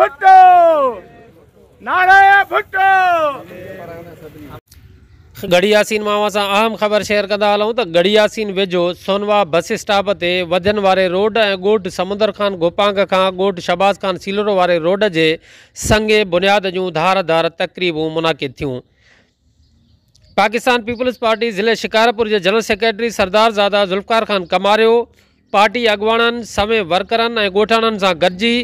भुट्टो नारायण भुट्टो गढ़ियासीन मां सां अहम ख़बर शेयर कंदा हलूं त गढ़ियासीन वेझो सोनवा बस स्टॉप ते वधन वारे रोड ऐं ॻोठु समुंदर ख़ान गोपांग का गोठ शबाज़ ख़ान सीलोरो वारे रोड के संगे बुनियाद जो धार धार तकरीबूं मुनाक़िद थियूं पाकिस्तान पीपल्स पार्टी ज़िले शिकारपुर के general secretary Sardar Zada Zulfikar Khan Kamario party अॻुवाणनि समय वर्करनि ऐं ॻोठाणनि सां गॾिजी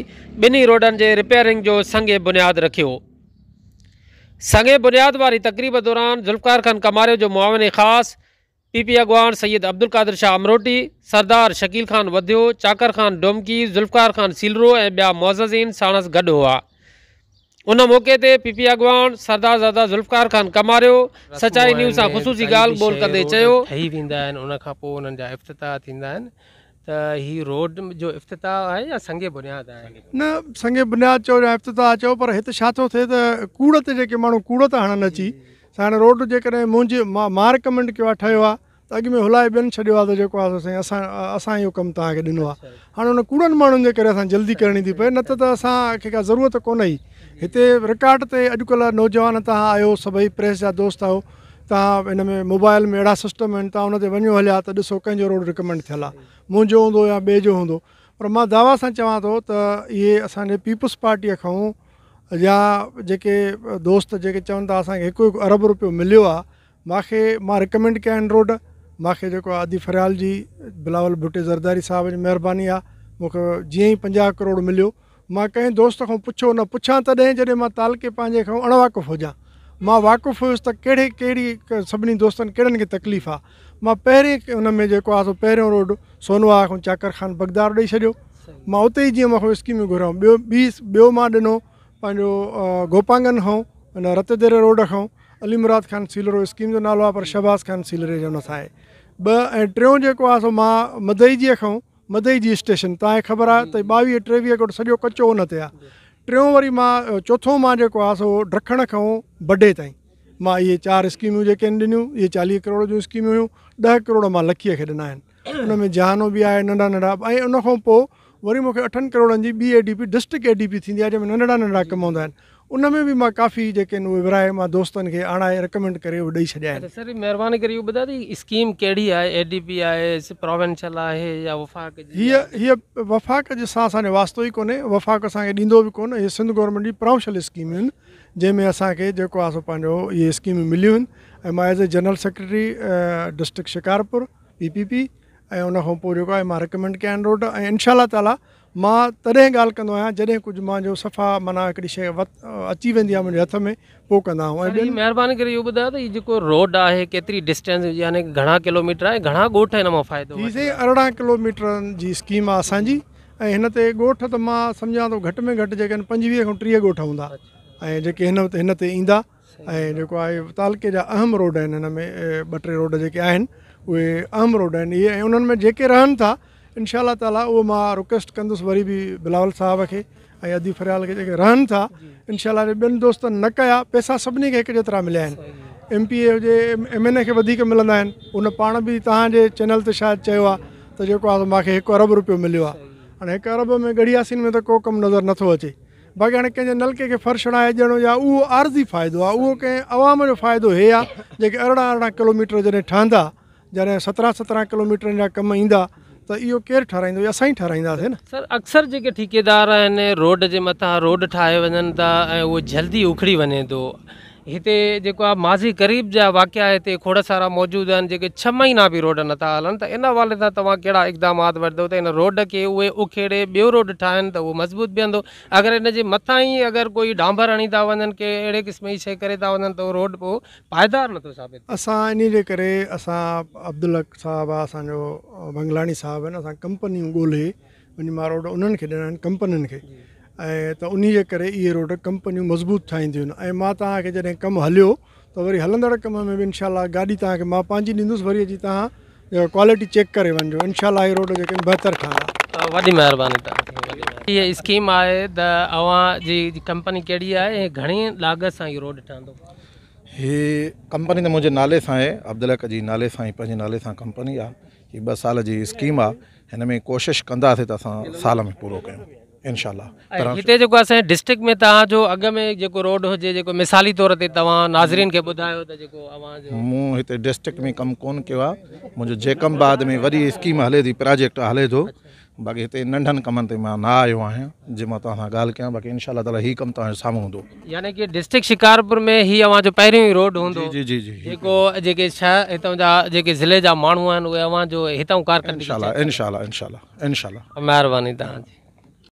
ॿिन्ही रोडनि जे रिपेयरिंग जो संगे बुनियादु रखियो संगे बुनियाद वारी तकरीब दौरान ज़ुल्फार ख़ान कमारे जो मुआिने ख़ासि पी पी अॻु सैद अब्दुल कादर शाह अमरोटी सरदार शकील ख़ान वधियो चाकर ख़ान डोमकी ज़ुल्फ़ार ख़ान सिलरो ऐं ॿिया मोज़ज़ीन साणस गॾु हुआ उन मौक़े ते पी पी अॻु सरदार सरदार ज़ुल्फार ख़ान कमारियो सचाई न्यूज़ सां ख़ुशूसी चयो संगे बुनियादु चओ या इफ़्तिदा चओ पर हिते छा थो थिए त कूड़ ते जेके माण्हू कूड़ त हणनि अची रोड जेकॾहिं मुंहिंजे मां मां रिकमंड कयो आहे ठहियो आहे त अॻिमें हुलाए ॿियनि छॾियो आहे त जेको आहे असां इहो कमु तव्हांखे ॾिनो आहे हाणे हुन कूड़नि माण्हुनि जे करे असांखे जल्दी करिणी थी पए न त त असांखे का ज़रूरत कोन हुई हिते تے ते अॼुकल्ह नौजवान तव्हां आहियो सभई प्रेस जा दोस्त आहियो तव्हां में मोबाइल में अड़ा सिस्टम आहिनि तव्हां हुन हलिया त ॾिसो कंहिंजो रोड रिकमेंड थियलु आहे होंद या बे जो हूंदो पर मां दावा सां चवां थो त इहे असांजे पीपल्स पार्टीअ खां या जे दोस्त जेके चवनि था असांखे अरब रुपियो मिलो आहे मूंखे मां रिकमेंड क्या आहिनि रोड मूंखे जेको आदि फरियाल जी बिलावल भुट्टे ज़रदारी साहिब जी महिरबानी आहे मूंखे जीअं करोड़ मिलो मैं कें दोस्त को पुछो न पुछां तॾहिं जॾहिं मां तालके पंहिंजे खां हो जा मां वाक़ुफ़ हुयुसि त कहिड़े कहिड़ी सभिनी दोस्तनि कहिड़नि खे तकलीफ़ आहे मां पहिरें हुन में जेको आहे पहिरियों रोड सोनवा खां चाकर खान बगदार ॾेई छॾियो मां उते ई जीअं मूंखे स्कीमूं घुरायूं ॿियो ॿी ॿियो मां ॾिनो पंहिंजो गोपांगन खां हिन रतदेरे रोड खां अली मुराद ख़ान सीलरो स्कीम जो नालो आहे पर शहबाज़ ख़ान सीलरे जो नथा आहे ॿ ऐं टियों जेको आहे सो मां मदईजीअ खां मदईजी स्टेशन तव्हांखे ख़बर आहे त हम्म। ॿावीह टेवीह कोट सॼो कचो हुन ते आहे टियों वरी चौथों में मां जेको आहे सो ॾखण खां बडे ताईं मां इहे चारि स्कीमूं जेके आहिनि करोड़ जो स्कीमू हुयूं ॾह करोड़ मां लखीअ खे ॾिना आहिनि में जहानो भी है नंढा नंढा उन उनखां पोइ वरी मूंखे अठनि करोड़नि जी ॿी A D P district A D P थींदी आहे जंहिंमें नंढड़ा कम हूंदा उन में बि मां काफ़ी जेके आहिनि विराए मां दोस्तनि खे आणाए रिकमेंड करे उहे ॾेई छॾिया सर महिरबानी करे इहो ॿुधायो स्कीम कहिड़ी आहे ए डी पी आहे या वफ़ाक़ हीअ हीअ वफ़ाक़ जे सां असांजो वास्तो ई कोन्हे वफ़ाक़ असांखे ॾींदो बि कोन इहे सिंध गवर्नमेंट जी प्रोवेंशल स्कीमियूं आहिनि जंहिंमें असांखे जेको आहे सो पंहिंजो इहे स्कीमियूं मिलियूं आहिनि ऐं मां as a general secretary district Shikarpur PPP e P ऐं उनखां पोइ जेको आहे मां रिकमेंड कया आहिनि रोड ऐं इनशा ताला मां तॾहिं ॻाल्हि कंदो आहियां जॾहिं कुझु मुंहिंजो सफ़ा माना हिकिड़ी शइ अची वेंदी आहे मुंहिंजे हथ में पोइ कंदा आहियूं महिरबानी करे इहो ॿुधायो त हीअ जेको रोड आहे केतिरी डिस्टेंस यानी घणा किलोमीटर आहे घणा ॻोठ हिन मां फ़ाइदो हीअ अरिड़हं किलोमीटरनि जी स्कीम आहे असांजी ऐं हिन ते ॻोठ त मां सम्झा थो घटि में घटि जेके आहिनि पंजवीह खां टीह ॻोठ हूंदा ऐं जेके हिन हिन ते ईंदा ऐं जेको आहे तालके जा अहम रोड आहिनि हिन में ॿ टे रोड जेके आहिनि उहे अहम रोड आहिनि इहे ऐं उन्हनि में जेके रहनि था इनशा ताला उहो मां रिक्वेस्ट कंदुसि वरी बि बिलावल साहब खे ऐं अदी फरियाल खे जेके रहनि था इनशाला ॿियनि दोस्तनि न कया पैसा सभिनी खे हिकु जेतिरा मिलिया आहिनि एम पी ए हुजे एम एन ए खे वधीक मिलंदा आहिनि उन पाण बि तव्हांजे चैनल ते शायदि चयो आहे त जेको आहे मूंखे हिकु अरब रुपियो मिलियो आहे हाणे हिकु अरब में गड़ियासीन में त को कमु नज़र नथो अचे बाक़ी हाणे कंहिंजे नलके खे फर्श ॾियणो या उहो आरज़ी फ़ाइदो आहे उहो कंहिं आवाम जो फ़ाइदो इहे आहे जेके अरिड़हं अरिड़हं किलोमीटर जॾहिं ठहंदा जैसे सत्रह सत्रह किलोमीटर जा कम ईंदा त इहो केरु ठाराहींदो असां ई ठाराहींदासीं न सर अक्सर जेके ठेकेदार आहिनि रोड जे मथां रोड ठाहे वञनि था ऐं जल्दी उखड़ी वञे तो हिते जेको आहे माज़ी ग़रीब जा वाकिया हिते खोड़ सारा मौजूदु आहिनि जेके छह महीना बि रोड नथा हलनि त इन हवाले सां तव्हां कहिड़ा इकदामात वठंदव त इन रोड खे उहे उखेड़े ॿियो रोड ठाहिनि त उहो मज़बूत बीहंदो अगरि इन जे मथां ई अगरि कोई डांबर हणी था वञनि के अहिड़े क़िस्म जी शइ करे था वञनि त उहो रोड पोइ पाइदारु नथो साबित असां इन जे करे असां अब्दुलक साहबु आहे असांजो बंगलाणी साहिबु आहिनि असां कंपनियूं ॻोल्हे ॾिना आहिनि खे ऐं त उन जे करे इहे रोड कंपनियूं मज़बूत ठाहींदियूं आहिनि ऐं मां तव्हांखे जॾहिं कमु हलियो त वरी हलंदड़ कम में बि इनशा गाॾी तव्हांखे मां पंहिंजी ॾींदुसि वरी तव्हां क्वालिटी चेक करे वञिजो इनशा जेके आहिनि कहिड़ी आहे ठहंदो हीअ कंपनी त मुंहिंजे नाले सां आहे अब्दुलक जी नाले सां ई पंहिंजे नाले सां कंपनी आहे हीअ ॿ साल जी स्कीम आहे हिन में कोशिशि कंदासीं त असां साल में पूरो कयूं मां न आयो आहियां